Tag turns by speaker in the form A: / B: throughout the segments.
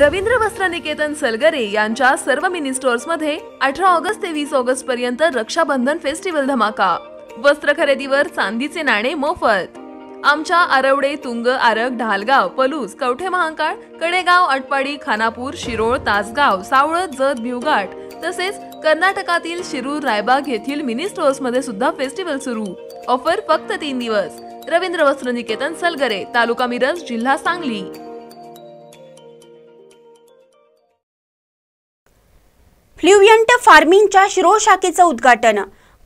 A: रवींद्र वस्त्र निकेतन सलगरे यांच्या सर्व मिनी स्टोर्स मध्ये अठरा ऑगस्ट ते वीस ऑगस्ट पर्यंत रक्षाबंधन फेस्टिवल धमाका वस्त्र खरेदीवर चांदीचे नाणे मोफत आमच्या आरवडे तुंग आरग ढालगाव पलूस कवठे महांकाळ कडेगाव अटपाडी खानापूर शिरोळ तासगाव सावळ जत भिवघाट तसेच कर्नाटकातील शिरूर रायबाग येथील मिनी स्टोअर्स मध्ये सुद्धा फेस्टिवल सुरू ऑफर फक्त तीन दिवस रवींद्र वस्त्र निकेतन सलगरे तालुका मिरज जिल्हा सांगली
B: फ्लुयंट फार्मिंगच्या शिरो शाखेचं उद्घाटन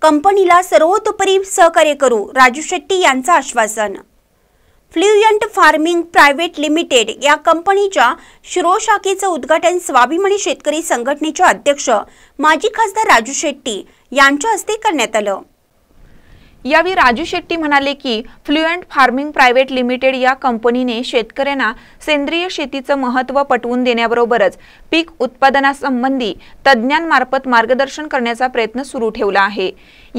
B: कंपनीला सर्वतोपरी सहकार्य करू राजू शेट्टी यांचं आश्वासन फ्ल्युयंट फार्मिंग प्रायव्हेट लिमिटेड या कंपनीच्या शिरो शाखेचं उद्घाटन स्वाभिमानी शेतकरी संघटनेचे अध्यक्ष माजी खासदार राजू शेट्टी यांच्या हस्ते करण्यात आलं यावी राजू
C: शेट्टी म्हणाले की फ्लुएंट फार्मिंग प्रायव्हेट लिमिटेड या कंपनीने शेतकऱ्यांना सेंद्रिय शेतीचं महत्त्व पटवून देण्याबरोबरच पीक उत्पादनासंबंधी तज्ज्ञांमार्फत मार्गदर्शन करण्याचा प्रयत्न सुरू ठेवला आहे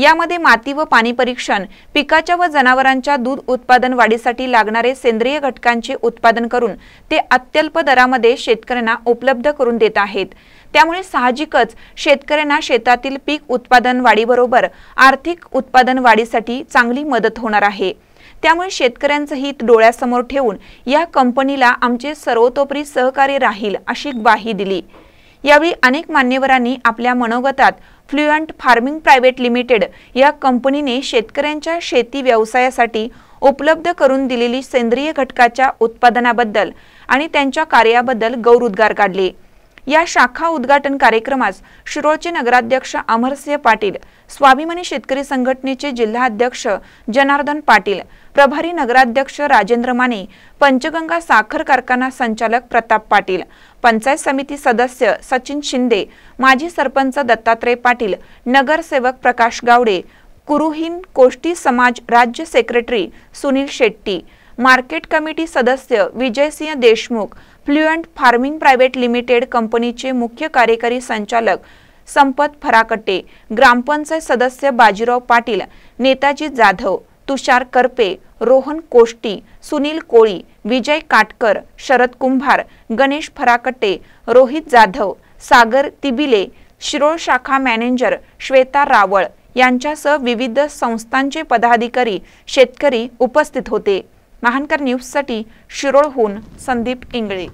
C: यामध्ये माती व पाणी परीक्षण पिकाच्या व जनावरांच्या दूध उत्पादन वाढीसाठी लागणारे सेंद्रिय घटकांचे उत्पादन करून ते अत्यल्प दरामध्ये शेतकऱ्यांना उपलब्ध करून देत आहेत त्यामुळे साहजिकच शेतकऱ्यांना शेतातील पीक उत्पादन वाढीबरोबर आर्थिक उत्पादन वाढीसाठी चांगली मदत होणार आहे त्यामुळे शेतकऱ्यांचं हित डोळ्यासमोर ठेवून या कंपनीला आमचे सर्वतोपरी सहकार्य राहील अशी ग्वाही दिली यावेळी अनेक मान्यवरांनी आपल्या मनोगतात फ्लुएंट फार्मिंग प्रायव्हेट लिमिटेड या कंपनीने शेतकऱ्यांच्या शेती व्यवसायासाठी उपलब्ध करून दिलेली सेंद्रिय घटकाच्या उत्पादनाबद्दल आणि त्यांच्या कार्याबद्दल उद्गार काढले या शाखा उद्घाटन कार्यक्रमास शिरोळचे नगराध्यक्ष अमरसिंह पाटील स्वाभिमानी शेतकरी संघटनेचे जिल्हाध्यक्ष जनार्दन पाटील प्रभारी नगराध्यक्ष राजेंद्र माने पंचगंगा साखर कारखाना संचालक प्रताप पाटील पंचायत समिती सदस्य सचिन शिंदे माजी सरपंच दत्तात्रय पाटील नगरसेवक प्रकाश गावडे कुरुहीन कोष्टी समाज राज्य secretary Sunil Shetty market committee सदस्य Vijaysinh Deshmukh fluent farming private limited कंपनीचे मुख्य कार्यकारी संचालक संपत फराकटे ग्रामपंचायत सदस्य बाजीराव पाटील नेताजी जाधव तुषार करपे रोहन कोष्टी सुनील कोळी विजय काटकर शरद कुंभार गणेश फराकटे रोहित जाधव सागर तिबिले शिरोळ शाखा मॅनेजर श्वेता रावळ यांच्यासह विविध संस्थांचे पदाधिकारी शेतकरी उपस्थित होते महानकर न्यूजसाठी शिरोळहून संदीप
A: इंगळे